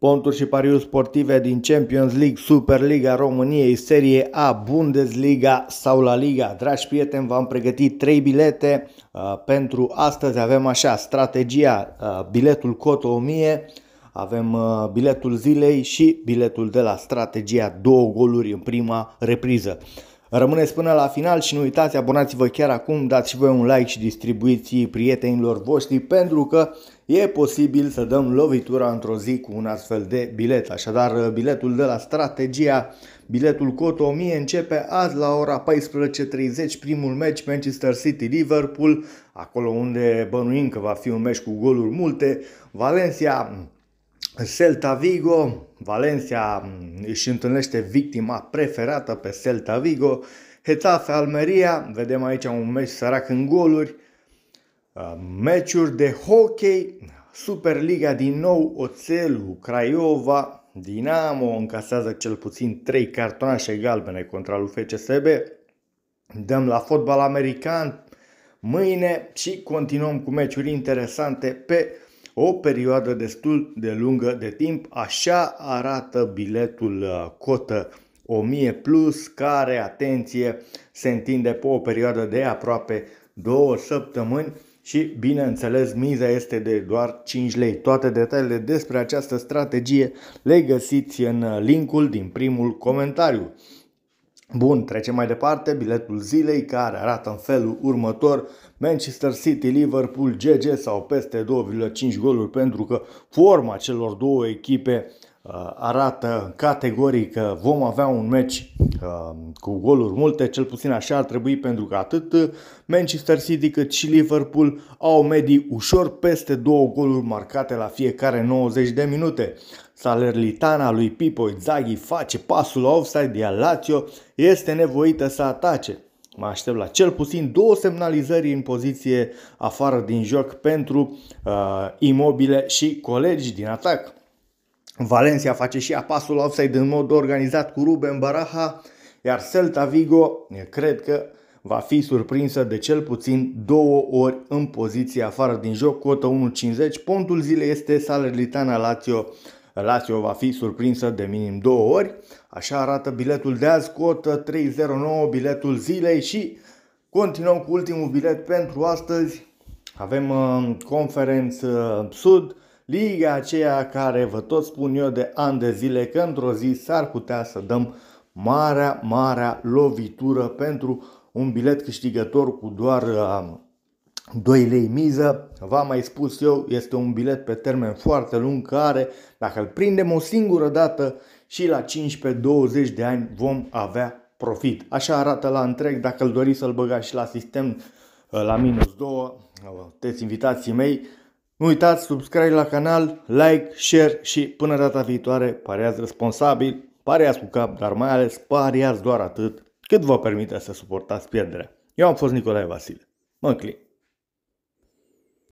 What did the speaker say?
Ponturi și pariuri sportive din Champions League, Superliga României, Serie A, Bundesliga sau La Liga. Dragi prieteni, v-am pregătit 3 bilete uh, pentru astăzi. Avem așa, strategia, uh, biletul Coto 1000, avem uh, biletul zilei și biletul de la strategia, două goluri în prima repriză. Rămâneți până la final și nu uitați, abonați-vă chiar acum, dați și voi un like și distribuiți prietenilor voștri pentru că e posibil să dăm lovitura într-o zi cu un astfel de bilet. Așadar, biletul de la Strategia, biletul Coto 1000 începe azi la ora 14.30, primul meci Manchester City-Liverpool, acolo unde bănuim că va fi un meci cu goluri multe, Valencia, Celta Vigo, Valencia își întâlnește victima preferată pe Celta Vigo, Hetafe Almeria, vedem aici un meci sărac în goluri, uh, meciuri de hockey, Superliga din nou, Oțelul, Craiova, Dinamo încasează cel puțin 3 cartonașe galbene contra lui FCSB. Dăm la fotbal american mâine și continuăm cu meciuri interesante pe o perioadă destul de lungă de timp. Așa arată biletul uh, cotă 1000 plus care, atenție, se întinde pe o perioadă de aproape două săptămâni și, bineînțeles, miza este de doar 5 lei. Toate detaliile despre această strategie le găsiți în uh, linkul din primul comentariu. Bun, trecem mai departe, biletul zilei care arată în felul următor Manchester City, Liverpool, GG sau peste 2,5 goluri pentru că forma celor două echipe uh, arată categoric că vom avea un meci Adică, um, cu goluri multe, cel puțin așa ar trebui pentru că atât uh, Manchester City cât și Liverpool au medii ușor peste două goluri marcate la fiecare 90 de minute. Salerlitana lui Pipo Zaghi face pasul la offside, iar Lazio este nevoită să atace. Mă aștept la cel puțin două semnalizări în poziție afară din joc pentru uh, imobile și colegi din atac. Valencia face și apasul pasul offside în mod organizat cu Ruben Baraha, iar Celta Vigo cred că va fi surprinsă de cel puțin două ori în poziție afară din joc, cotă 1.50. Pontul zilei este Salernitana Lazio. Lazio va fi surprinsă de minim două ori. Așa arată biletul de azi, cotă 3.09, biletul zilei și continuăm cu ultimul bilet pentru astăzi. Avem uh, conferență uh, Sud, liga aceea care vă tot spun eu de ani de zile că într-o zi s-ar putea să dăm marea, marea lovitură pentru un bilet câștigător cu doar 2 lei miză, v-am mai spus eu, este un bilet pe termen foarte lung care, dacă îl prindem o singură dată și la 15-20 de ani vom avea profit. Așa arată la întreg, dacă îl doriți să-l băgați și la sistem la minus 2, te invitații mei, nu uitați, subscribe la canal, like, share și până data viitoare pareați responsabil, pareați cu cap, dar mai ales pareați doar atât cât vă permite să suportați pierderea. Eu am fost Nicolae Vasile. Mă înclin.